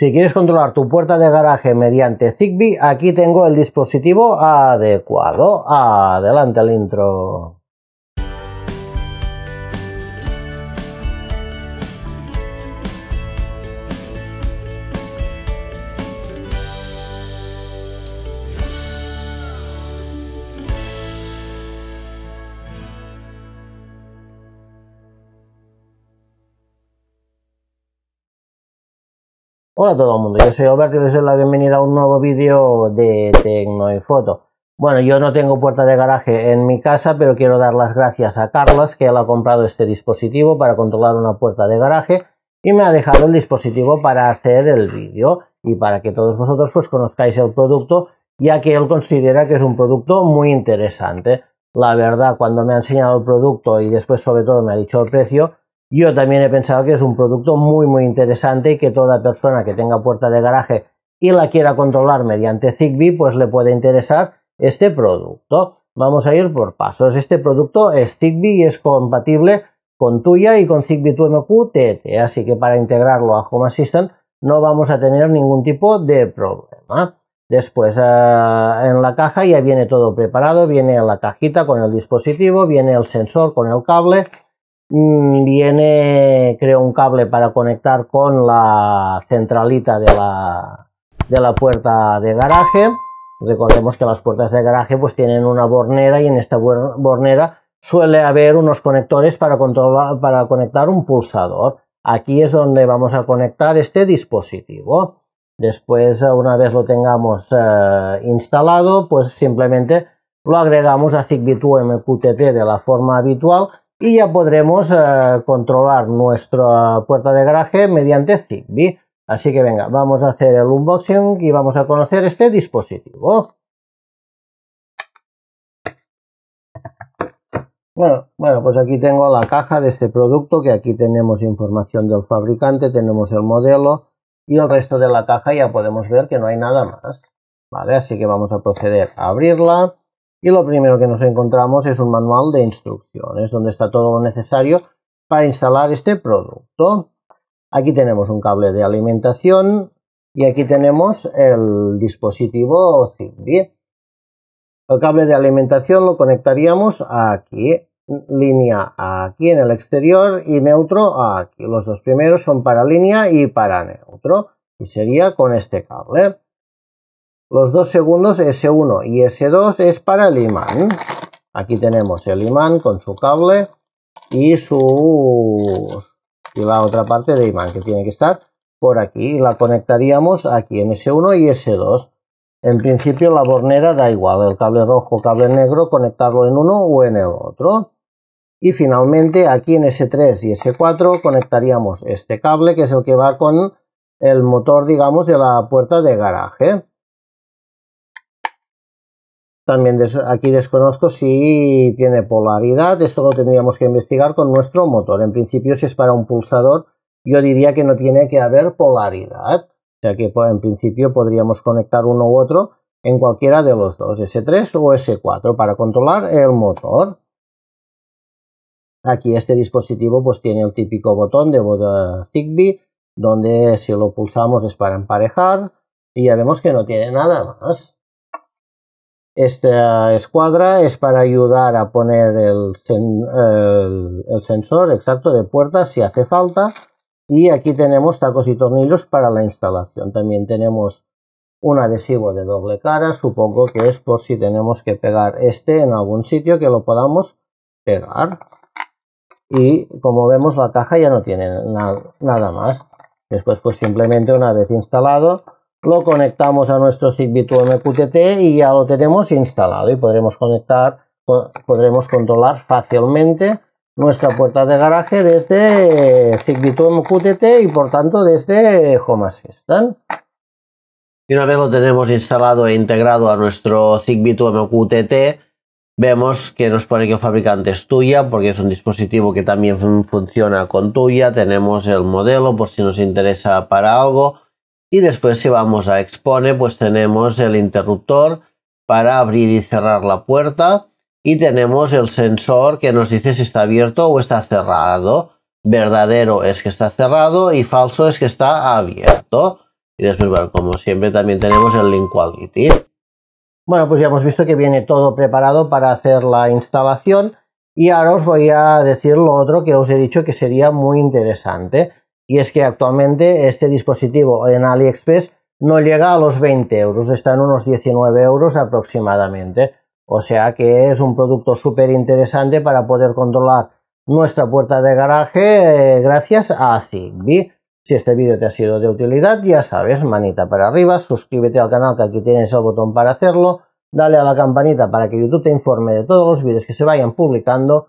Si quieres controlar tu puerta de garaje mediante Zigbee, aquí tengo el dispositivo adecuado. Adelante al intro. Hola a todo el mundo, yo soy Oberto y les doy la bienvenida a un nuevo vídeo de y Tecno Foto. Bueno, yo no tengo puerta de garaje en mi casa, pero quiero dar las gracias a Carlos, que él ha comprado este dispositivo para controlar una puerta de garaje y me ha dejado el dispositivo para hacer el vídeo y para que todos vosotros pues conozcáis el producto, ya que él considera que es un producto muy interesante. La verdad, cuando me ha enseñado el producto y después sobre todo me ha dicho el precio, yo también he pensado que es un producto muy muy interesante y que toda persona que tenga puerta de garaje y la quiera controlar mediante Zigbee, pues le puede interesar este producto. Vamos a ir por pasos. Este producto es Zigbee y es compatible con tuya y con Zigbee tu MQTT, así que para integrarlo a Home Assistant no vamos a tener ningún tipo de problema. Después ah, en la caja ya viene todo preparado, viene la cajita con el dispositivo, viene el sensor con el cable, Mm, viene, creo, un cable para conectar con la centralita de la, puerta de garaje. Recordemos que las puertas de garaje pues tienen una bornera y en esta bornera suele haber unos conectores para, para conectar un pulsador. Aquí es donde vamos a conectar este dispositivo. Después, una vez lo tengamos eh, instalado, pues simplemente lo agregamos a ZigBee2 MQTT de la forma habitual y ya podremos eh, controlar nuestra puerta de garaje mediante Zigbee. Así que venga, vamos a hacer el unboxing y vamos a conocer este dispositivo. Bueno, bueno, pues aquí tengo la caja de este producto, que aquí tenemos información del fabricante, tenemos el modelo y el resto de la caja ya podemos ver que no hay nada más. Vale, así que vamos a proceder a abrirla y lo primero que nos encontramos es un manual de instrucciones donde está todo lo necesario para instalar este producto. Aquí tenemos un cable de alimentación y aquí tenemos el dispositivo Bien, El cable de alimentación lo conectaríamos aquí, línea aquí en el exterior y neutro aquí. Los dos primeros son para línea y para neutro y sería con este cable. Los dos segundos S1 y S2 es para el imán. Aquí tenemos el imán con su cable y su y la otra parte de imán que tiene que estar por aquí. La conectaríamos aquí en S1 y S2. En principio la bornera da igual, el cable rojo, cable negro, conectarlo en uno o en el otro. Y finalmente aquí en S3 y S4 conectaríamos este cable que es el que va con el motor, digamos, de la puerta de garaje. También aquí desconozco si tiene polaridad. Esto lo tendríamos que investigar con nuestro motor. En principio, si es para un pulsador, yo diría que no tiene que haber polaridad. O sea que pues, en principio podríamos conectar uno u otro en cualquiera de los dos, S3 o S4, para controlar el motor. Aquí este dispositivo pues tiene el típico botón de Zigbee, donde si lo pulsamos es para emparejar y ya vemos que no tiene nada más. Esta escuadra es para ayudar a poner el, sensor exacto de puerta si hace falta. Y aquí tenemos tacos y tornillos para la instalación. También tenemos un adhesivo de doble cara, supongo que es por si tenemos que pegar este en algún sitio que lo podamos pegar. Y como vemos la caja ya no tiene nada más. Después pues simplemente una vez instalado lo conectamos a nuestro Zigbee MQTT y ya lo tenemos instalado y podremos conectar, podremos controlar fácilmente nuestra puerta de garaje desde Zigbee MQTT y por tanto desde Home Assistant. Y una vez lo tenemos instalado e integrado a nuestro Zigbee MQTT, vemos que nos pone que el fabricante es tuya porque es un dispositivo que también funciona con tuya tenemos el modelo por si nos interesa para algo y después si vamos a expone, pues tenemos el interruptor para abrir y cerrar la puerta y tenemos el sensor que nos dice si está abierto o está cerrado. Verdadero es que está cerrado y falso es que está abierto. Y después, como siempre también tenemos el link quality. Bueno, pues ya hemos visto que viene todo preparado para hacer la instalación y ahora os voy a decir lo otro que os he dicho que sería muy interesante. Y es que actualmente este dispositivo en AliExpress no llega a los 20 euros, está en unos 19 euros aproximadamente. O sea que es un producto súper interesante para poder controlar nuestra puerta de garaje eh, gracias a Zigbee. Si este vídeo te ha sido de utilidad, ya sabes, manita para arriba, suscríbete al canal que aquí tienes el botón para hacerlo, dale a la campanita para que YouTube te informe de todos los vídeos que se vayan publicando